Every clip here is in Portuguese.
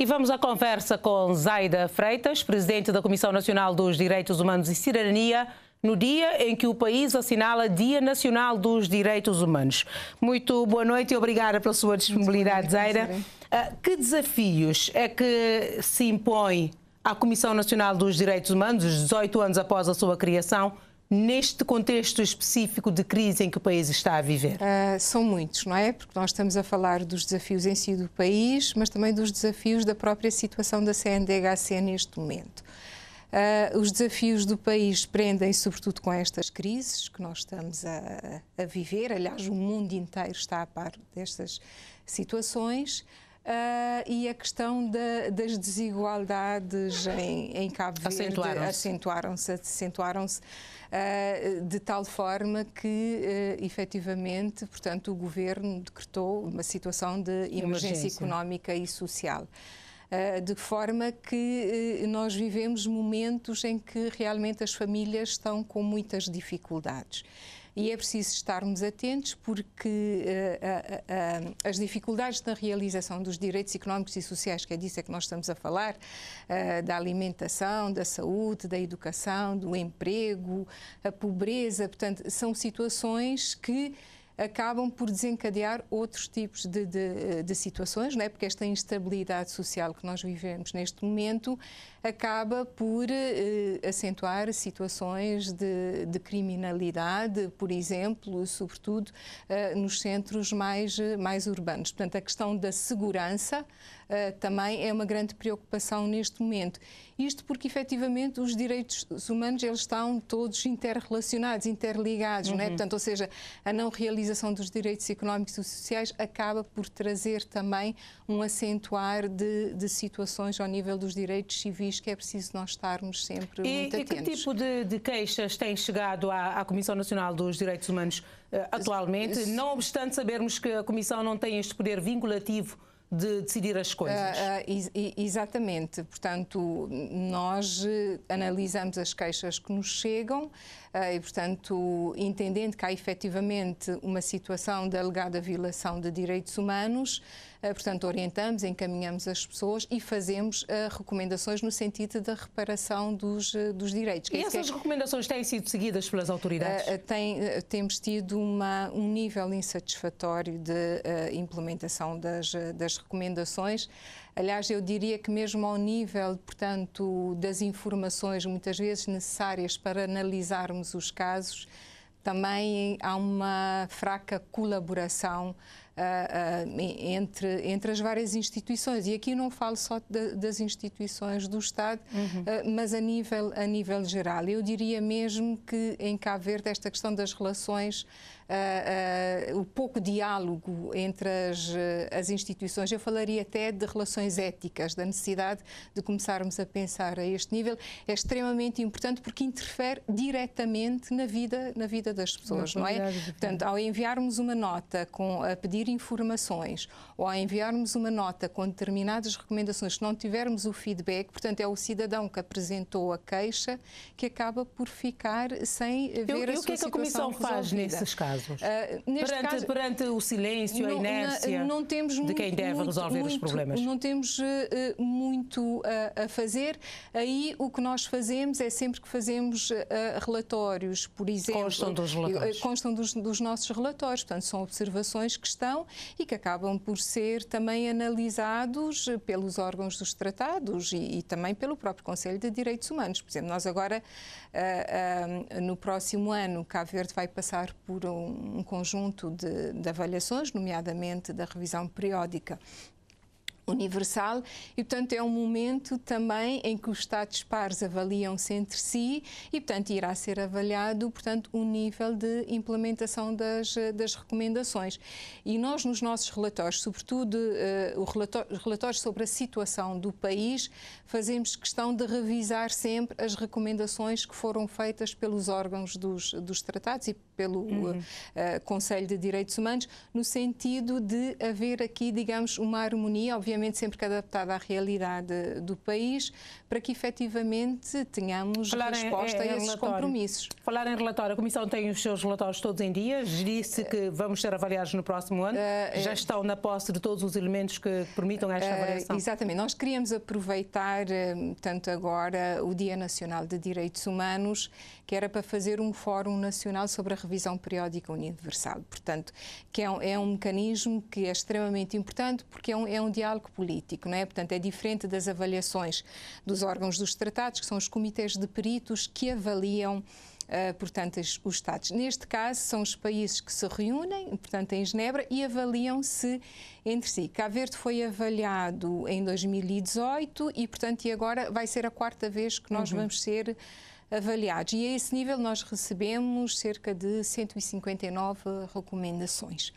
E vamos à conversa com Zaida Freitas, presidente da Comissão Nacional dos Direitos Humanos e Cidadania, no dia em que o país assinala Dia Nacional dos Direitos Humanos. Muito boa noite e obrigada pela sua disponibilidade, Zaida. Ah, que desafios é que se impõe à Comissão Nacional dos Direitos Humanos, 18 anos após a sua criação, neste contexto específico de crise em que o país está a viver? Uh, são muitos, não é? Porque nós estamos a falar dos desafios em si do país, mas também dos desafios da própria situação da CNDHC neste momento. Uh, os desafios do país prendem sobretudo com estas crises que nós estamos a, a viver. Aliás, o mundo inteiro está a par destas situações. Ah, e a questão das desigualdades em, em Cabo Verde acentuaram-se, acentuaram-se, acentuaram ah, de tal forma que, uh, efetivamente, portanto, o governo decretou uma situação de emergência, emergência. económica e social. Uh, de forma que uh, nós vivemos momentos em que realmente as famílias estão com muitas dificuldades. E é preciso estarmos atentos porque uh, uh, uh, as dificuldades na realização dos direitos económicos e sociais, que é disso é que nós estamos a falar, eh, da alimentação, da saúde, da educação, do emprego, a pobreza, portanto, são situações que acabam por desencadear outros tipos de, de, de situações, não é? porque esta instabilidade social que nós vivemos neste momento acaba por eh, acentuar situações de, de, criminalidade, por exemplo, sobretudo eh, nos centros mais, mais urbanos. Portanto, a questão da segurança uh, também é uma grande preocupação neste momento. Isto porque, efetivamente, os direitos humanos eles estão todos interrelacionados, interligados, uhum. não é? Uhum. Portanto, ou seja, a não realização dos direitos económicos e sociais acaba por trazer também um acentuar de, de situações ao nível dos direitos civis que é preciso nós estarmos sempre e, muito atentos. E que tipo de, de queixas têm chegado à, à Comissão Nacional dos Direitos Humanos uh, atualmente? Não obstante sabermos que a Comissão não tem este poder vinculativo de decidir as coisas. Uh, uh, exatamente. Portanto, nós eh, analisamos as queixas que nos chegam uh, e, portanto, entendendo que há efetivamente uma situação de alegada violação de direitos humanos, eh, portanto, orientamos, encaminhamos as pessoas e fazemos eh, recomendações no sentido da reparação dos, eh, dos direitos. E essas recomendações têm sido seguidas pelas autoridades? Tem, temos tido uma, um nível insatisfatório de implementação das, das recomendações. Aliás, eu diria que mesmo ao nível, portanto, das informações muitas vezes necessárias para analisarmos os casos, também há uma fraca colaboração uh, entre, entre as várias instituições. E aqui não falo só de, das instituições do Estado, uhum. Eh, mas a nível, a nível geral. Eu diria mesmo que em Cabo Verde esta questão das relações uh, o pouco diálogo entre as, eh, as instituições. Eu falaria até de relações éticas, da necessidade de começarmos a pensar a este nível. É extremamente importante porque interfere diretamente na vida, na vida das pessoas, não, não é? Portanto, ao enviarmos uma nota com, a pedir informações ou a enviarmos uma nota com determinadas recomendações, se não tivermos o feedback, portanto, é o cidadão que apresentou a queixa que acaba por ficar sem ver eu, a sua situação E o que é que a Comissão resolvida. faz nesses casos? casos? Uh, neste perante, caso, perante o silêncio, não, a inércia não, não temos de quem muito, deve muito, resolver muito, os problemas? Não temos uh, muito a, a, fazer. Aí o que nós fazemos é sempre que fazemos uh, relatórios, por exemplo. Constam dos relatórios. Constam dos, dos nossos relatórios, portanto, são observações que estão e que acabam por ser também analisados pelos órgãos dos tratados e, e também pelo próprio Conselho de Direitos Humanos. Por exemplo, nós agora, uh, uh, no próximo ano, Cabo Verde vai passar por um um, conjunto de, de avaliações, nomeadamente da revisão periódica universal e, portanto, é um momento também em que os Estados pares avaliam-se entre si e, portanto, irá ser avaliado, portanto, o nível de implementação das, das recomendações. E nós, nos nossos relatórios, sobretudo uh, eh, os relatórios sobre a situação do país, fazemos questão de revisar sempre as recomendações que foram feitas pelos órgãos dos, dos tratados e pelo uhum. uh, Conselho de Direitos Humanos, no sentido de haver aqui, digamos, uma harmonia, obviamente, obviamente sempre que adaptada à realidade do país, para que efetivamente tenhamos Falar resposta em, a esses relatório. compromissos. Falar em relatório, a Comissão tem os seus relatórios todos em dias, disse que vamos ser avaliados no próximo ano, uh, já estão na posse de todos os elementos que permitam esta eh, avaliação. Uh, exatamente, nós queríamos aproveitar, tanto agora, o Dia Nacional de Direitos Humanos, que era para fazer um fórum nacional sobre a revisão periódica universal, portanto, que é um, é um mecanismo que é extremamente importante porque é um, é um diálogo político, não é? Portanto, é diferente das avaliações dos órgãos dos tratados, que são os comitês de peritos que avaliam Uh, portanto, os Estados. Neste caso, são os países que se reúnem, portanto, em Genebra, e avaliam-se entre si. Cá Verde foi avaliado em 2018 e, portanto, e agora vai ser a quarta vez que nós uhum. vamos ser avaliados. E a esse nível nós recebemos cerca de 159 recomendações.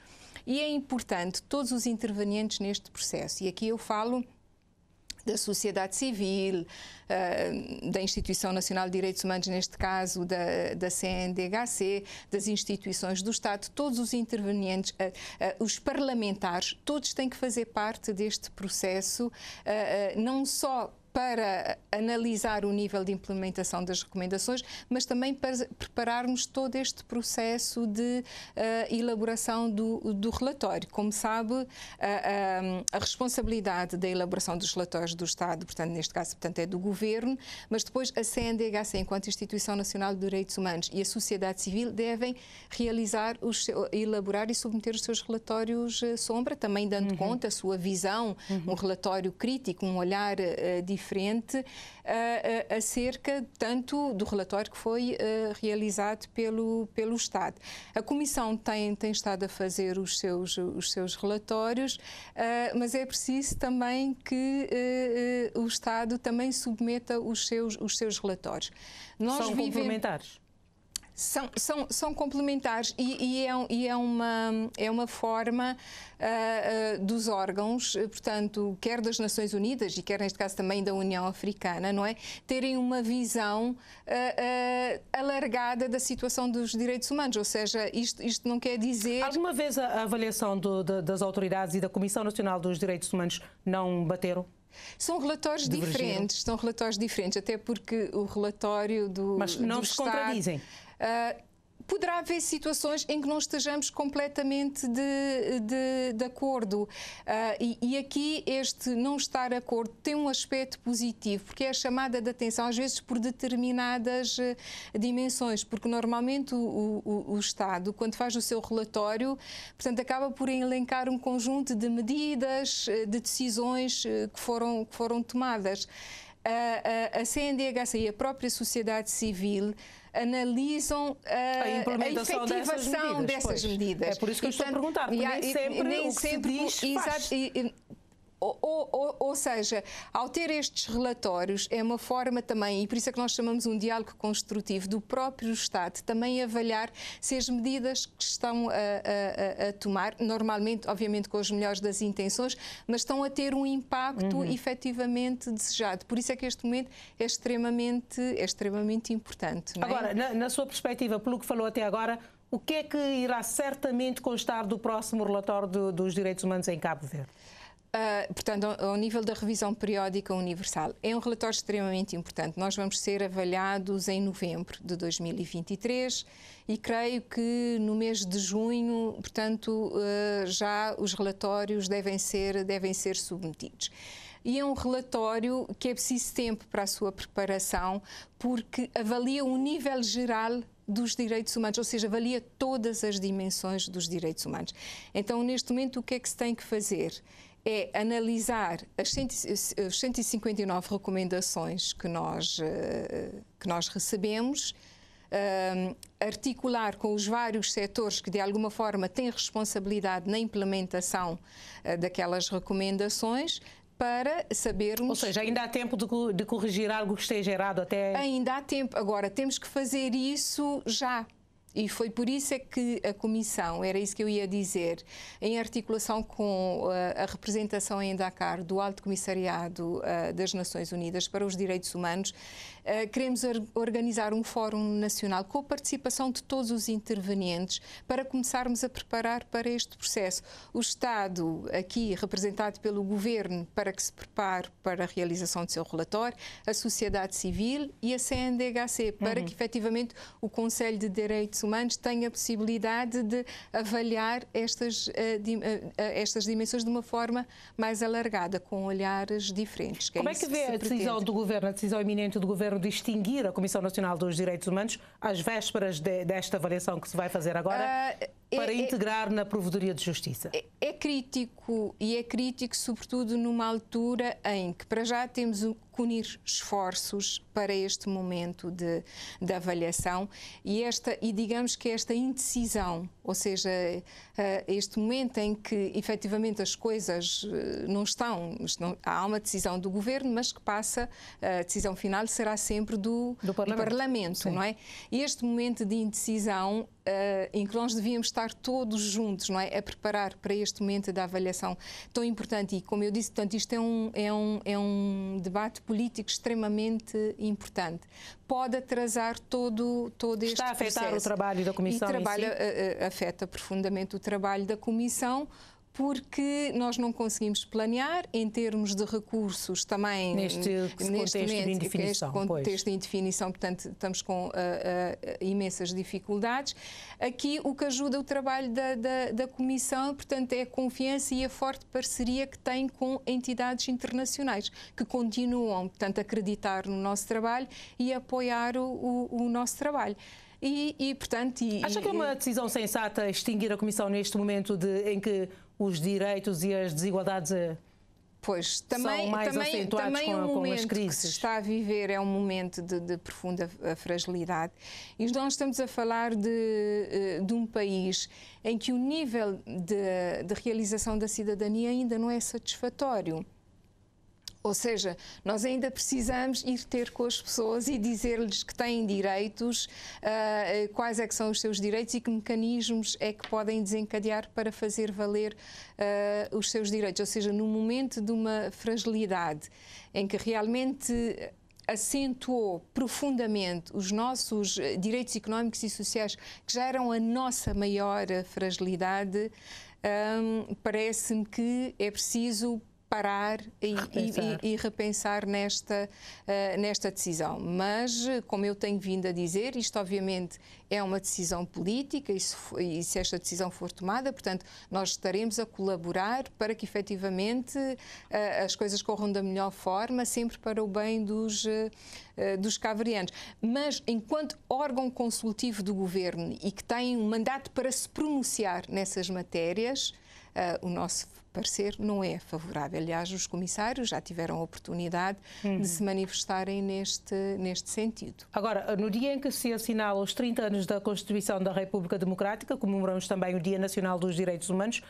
E é importante todos os intervenientes neste processo, e aqui eu falo da sociedade civil, ah, da Instituição Nacional de Direitos Humanos, neste caso da, da CNDHC, das instituições do Estado, todos os intervenientes, ah, ah, os parlamentares, todos têm que fazer parte deste processo, não só para analisar o nível de implementação das recomendações, mas também para prepararmos todo este processo de uh, elaboração do, do, relatório. Como sabe, uh, um, a responsabilidade da elaboração dos relatórios do Estado, portanto, neste caso, portanto, é do Governo, mas depois a CNDHC, enquanto Instituição Nacional de Direitos Humanos e a sociedade civil devem realizar, os, elaborar e submeter os seus relatórios uh, sombra, também dando uhum. conta a sua visão, uhum. um relatório crítico, um olhar diferente eh, diferente uh, acerca tanto do relatório que foi eh, realizado pelo, pelo Estado. A Comissão tem, tem estado a fazer os seus, os seus relatórios, mas é preciso também que o Estado também submeta os seus, os seus relatórios. Nós São complementares? São, são, são complementares e, e, é, e é, uma, é uma forma uh, uh, dos órgãos, portanto, quer das Nações Unidas e quer neste caso também da União Africana, não é? Terem uma visão uh, alargada da situação dos direitos humanos, ou seja, isto, isto não quer dizer. Alguma vez a avaliação do, de, das autoridades e da Comissão Nacional dos Direitos Humanos não bateram? São relatórios Divergiram. diferentes, são relatórios diferentes, até porque o relatório do. Mas não do se Estado, contradizem. Uh, poderá haver situações em que não estejamos completamente de, de, de acordo. Uh, e, e, aqui este não estar de acordo tem um aspecto positivo, porque é a chamada de atenção, às vezes por determinadas ah, dimensões, porque normalmente o, o, o, Estado, quando faz o seu relatório, portanto, acaba por elencar um conjunto de medidas, de decisões que foram, que foram tomadas a, a, a CNDH e a própria sociedade civil analisam a, eh, implementação a efetivação dessas medidas. dessas medidas. É por isso que eu estou a perguntar, e, nem sempre, e, nem se diz, e, ou, ou, ou, seja, ao ter estes relatórios, é uma forma também, e por isso é que nós chamamos um diálogo construtivo, do próprio Estado também avaliar se as medidas que estão a, a, a tomar, normalmente, obviamente, com as melhores das intenções, mas estão a ter um impacto uhum. efetivamente desejado. Por isso é que este momento é extremamente, é extremamente importante. É? Agora, na, na sua perspectiva, pelo que falou até agora, o que é que irá certamente constar do próximo relatório do, dos direitos humanos em Cabo Verde? Uh, portanto, ao, nível da revisão periódica universal, é um relatório extremamente importante. Nós vamos ser avaliados em novembro de 2023 e creio que no mês de junho, portanto, uh, já os relatórios devem ser, devem ser submetidos e é um relatório que é preciso tempo para a sua preparação, porque avalia o nível geral dos direitos humanos, ou seja, avalia todas as dimensões dos direitos humanos. Então, neste momento, o que é que se tem que fazer? é analisar as 159 recomendações que nós, eh, que nós recebemos, ehm, articular com os vários setores que de alguma forma têm responsabilidade na implementação eh, daquelas recomendações, para sabermos. Ou seja, ainda há tempo de, de, corrigir algo que esteja errado até. Ainda há tempo. Agora, temos que fazer isso já. E foi por isso é que a Comissão, era isso que eu ia dizer, em articulação com eh, a representação em Dakar do Alto Comissariado eh, das Nações Unidas para os Direitos Humanos, eh, queremos organizar um fórum nacional com a participação de todos os intervenientes para começarmos a preparar para este processo. O Estado, aqui representado pelo Governo, para que se prepare para a realização do seu relatório, a sociedade civil e a CNDHC, para uhum. que efetivamente o Conselho de Direitos Humanos tenha a possibilidade de avaliar estas, eh, eh, estas dimensões de uma forma mais alargada, com olhares diferentes. É Como é que, é que vê a decisão do Governo, a decisão iminente do Governo? Quero distinguir a Comissão Nacional dos Direitos Humanos às vésperas de, desta avaliação que se vai fazer agora uh, para é, integrar é, na Provedoria de Justiça. É, é crítico e é crítico, sobretudo, numa altura em que, para já, temos um unir esforços para este momento de, de avaliação e esta e digamos que esta indecisão, ou seja, eh, este momento em que efetivamente as coisas eh, não estão, há uma decisão do governo, mas que passa eh, a decisão final será sempre do, do Parlamento, do parlamento não é? Este momento de indecisão Uh, em que nós devíamos estar todos juntos, não é, a preparar para este momento da avaliação tão importante e como eu disse, portanto, isto é um é um é um debate debate político extremamente importante. Pode atrasar todo, todo este Está a afetar processo. o trabalho da Comissão e trabalha, si? Eh, eh, afeta profundamente o trabalho da Comissão, porque nós não conseguimos planear em termos de recursos também neste, neste contexto, momento, de, é indefinição, contexto de indefinição, portanto estamos com uh, uh, imensas dificuldades. Aqui o que ajuda o trabalho da, da, da, Comissão, portanto, é a confiança e a forte parceria que tem com entidades internacionais que continuam, portanto, a acreditar no nosso trabalho e apoiar o, o, o nosso trabalho. E, e portanto... E, Acha que é uma decisão sensata extinguir a Comissão neste momento de, em que os direitos e as desigualdades eh, Pois, também, também, também com, é o momento que se está a viver é um momento de, de, profunda eh, fragilidade e nós estamos a falar de, eh, de um país em que o nível de, de realização da cidadania ainda não é satisfatório. Ou seja, nós ainda precisamos ir ter com as pessoas e dizer-lhes que têm direitos, uh, quais é que são os seus direitos e que mecanismos é que podem desencadear para fazer valer uh, os seus direitos. Ou seja, no momento de uma fragilidade em que realmente acentuou profundamente os nossos eh, direitos económicos e sociais, que já eram a nossa maior fragilidade, ah, parece-me que é preciso parar e, repensar. E, e, e repensar nesta, uh, nesta decisão. Mas, como eu tenho vindo a dizer, isto obviamente é uma decisão política e se, e se esta decisão for tomada, portanto, nós estaremos a colaborar para que efetivamente uh, as coisas corram da melhor forma, sempre para o bem dos, uh, dos cavarianos. Mas, enquanto órgão consultivo do governo e que tem um mandato para se pronunciar nessas matérias, o nosso parecer não é favorável. Aliás, os comissários já tiveram a oportunidade uhum. de se manifestarem neste, neste sentido. Agora, no dia em que se assinala os 30 anos da Constituição da República Democrática, comemoramos também o Dia Nacional dos Direitos Humanos,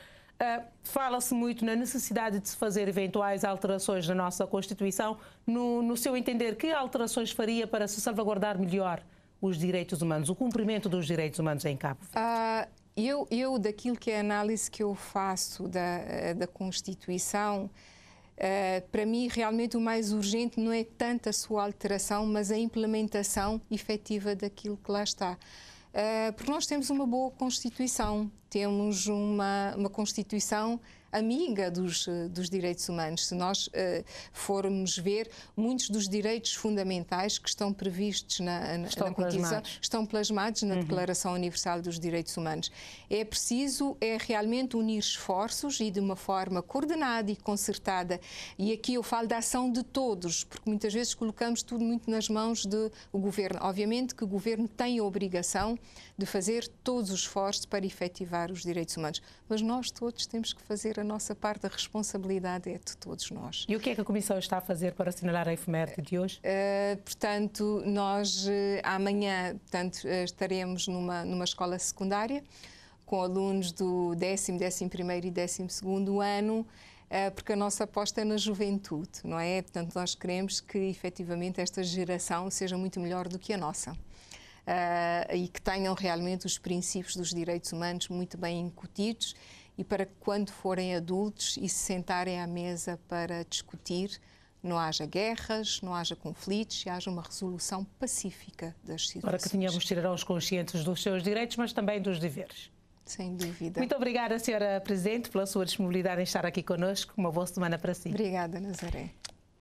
Uh, fala-se muito na necessidade de se fazer eventuais alterações na nossa Constituição. No, no, seu entender, que alterações faria para se salvaguardar melhor os direitos humanos, o cumprimento dos direitos humanos em Cabo Verde? Uh, eu, eu, daquilo que é a análise que eu faço da, eh, da Constituição, uh, para mim realmente o mais urgente não é tanto a sua alteração, mas a implementação efetiva daquilo que lá está. Uh, porque nós temos uma boa Constituição, temos uma, uma Constituição amiga dos, eh, dos direitos humanos. Se nós uh, formos ver, muitos dos direitos fundamentais que estão previstos na, na, estão na Constituição estão plasmados na uhum. Declaração Universal dos Direitos Humanos. É preciso é realmente unir esforços e de uma forma coordenada e concertada. E aqui eu falo da ação de todos, porque muitas vezes colocamos tudo muito nas mãos do governo. Obviamente que o governo tem a obrigação de fazer todos os esforços para efetivar os direitos humanos, mas nós todos temos que fazer a nossa parte da responsabilidade é de todos nós. E o que é que a Comissão está a fazer para assinalar a efeméride de hoje? Uh, portanto, nós uh, amanhã portanto, uh, estaremos numa, numa escola secundária com alunos do 10, 11 e 12 ano porque a nossa aposta é na juventude, não é? Portanto, nós queremos que efetivamente esta geração seja muito melhor do que a nossa. Uh, e que tenham realmente os princípios dos direitos humanos muito bem incutidos e para que quando forem adultos e se sentarem à mesa para discutir, não haja guerras, não haja conflitos e haja uma resolução pacífica das situações. Para que tenhamos cidadãos conscientes dos seus direitos, mas também dos deveres. Sem dúvida. Muito obrigada, Sra. Presidente, pela sua disponibilidade em estar aqui conosco. Uma boa semana para si. Obrigada, Nazaré.